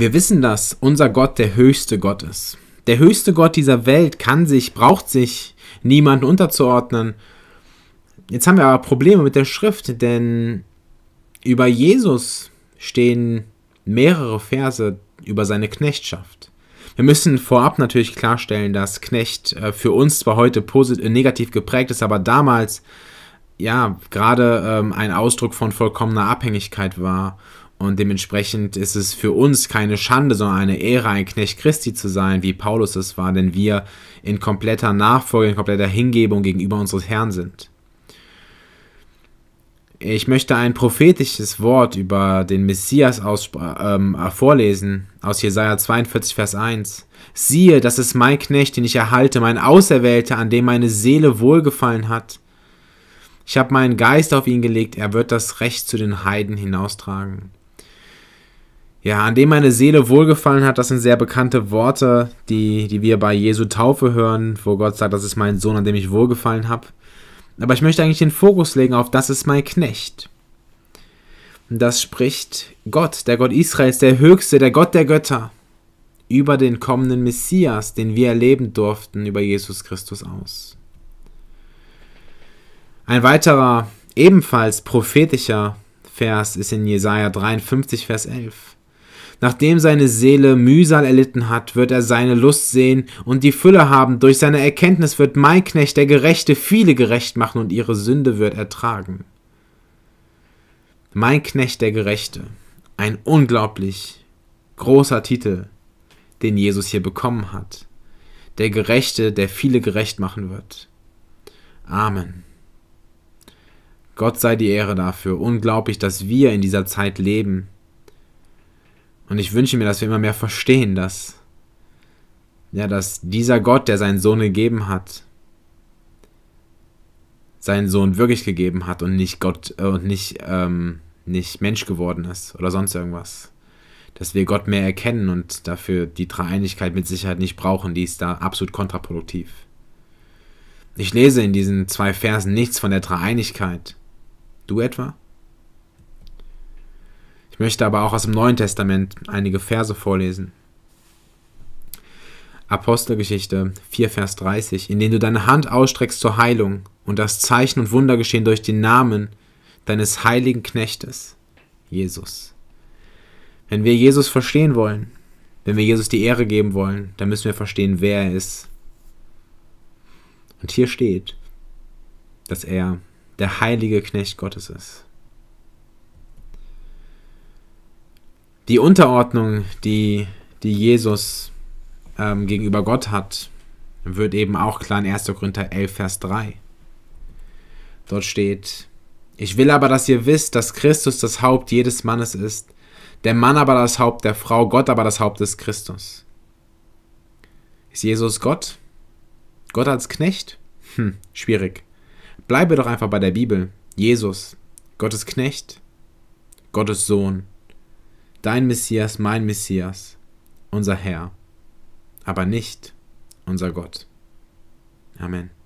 Wir wissen, dass unser Gott der höchste Gott ist. Der höchste Gott dieser Welt kann sich, braucht sich niemandem unterzuordnen. Jetzt haben wir aber Probleme mit der Schrift, denn über Jesus stehen mehrere Verse über seine Knechtschaft. Wir müssen vorab natürlich klarstellen, dass Knecht äh, für uns zwar heute positiv, äh, negativ geprägt ist, aber damals ja gerade ähm, ein Ausdruck von vollkommener Abhängigkeit war und dementsprechend ist es für uns keine Schande, sondern eine Ehre, ein Knecht Christi zu sein, wie Paulus es war, denn wir in kompletter Nachfolge, in kompletter Hingebung gegenüber unseres Herrn sind. Ich möchte ein prophetisches Wort über den Messias ähm, vorlesen aus Jesaja 42, Vers 1. Siehe, das ist mein Knecht, den ich erhalte, mein Auserwählter, an dem meine Seele wohlgefallen hat. Ich habe meinen Geist auf ihn gelegt, er wird das Recht zu den Heiden hinaustragen. Ja, an dem meine Seele wohlgefallen hat, das sind sehr bekannte Worte, die, die wir bei Jesu Taufe hören, wo Gott sagt, das ist mein Sohn, an dem ich wohlgefallen habe. Aber ich möchte eigentlich den Fokus legen auf, das ist mein Knecht. Und das spricht Gott, der Gott Israels, der Höchste, der Gott der Götter, über den kommenden Messias, den wir erleben durften, über Jesus Christus aus. Ein weiterer, ebenfalls prophetischer Vers ist in Jesaja 53, Vers 11. Nachdem seine Seele Mühsal erlitten hat, wird er seine Lust sehen und die Fülle haben. Durch seine Erkenntnis wird mein Knecht, der Gerechte, viele gerecht machen und ihre Sünde wird ertragen. Mein Knecht, der Gerechte. Ein unglaublich großer Titel, den Jesus hier bekommen hat. Der Gerechte, der viele gerecht machen wird. Amen. Gott sei die Ehre dafür. Unglaublich, dass wir in dieser Zeit leben und ich wünsche mir, dass wir immer mehr verstehen, dass, ja, dass dieser Gott, der seinen Sohn gegeben hat, seinen Sohn wirklich gegeben hat und nicht Gott äh, und nicht, ähm, nicht Mensch geworden ist oder sonst irgendwas. Dass wir Gott mehr erkennen und dafür die Dreieinigkeit mit Sicherheit nicht brauchen, die ist da absolut kontraproduktiv. Ich lese in diesen zwei Versen nichts von der Dreieinigkeit. Du etwa? Ich möchte aber auch aus dem Neuen Testament einige Verse vorlesen. Apostelgeschichte 4, Vers 30, indem du deine Hand ausstreckst zur Heilung und das Zeichen und Wunder geschehen durch den Namen deines heiligen Knechtes, Jesus. Wenn wir Jesus verstehen wollen, wenn wir Jesus die Ehre geben wollen, dann müssen wir verstehen, wer er ist. Und hier steht, dass er der heilige Knecht Gottes ist. die Unterordnung, die, die Jesus ähm, gegenüber Gott hat, wird eben auch klar in 1. Korinther 11, Vers 3. Dort steht, ich will aber, dass ihr wisst, dass Christus das Haupt jedes Mannes ist, der Mann aber das Haupt der Frau, Gott aber das Haupt des Christus. Ist Jesus Gott? Gott als Knecht? Hm, schwierig. Bleibe doch einfach bei der Bibel. Jesus, Gottes Knecht, Gottes Sohn dein Messias, mein Messias, unser Herr, aber nicht unser Gott. Amen.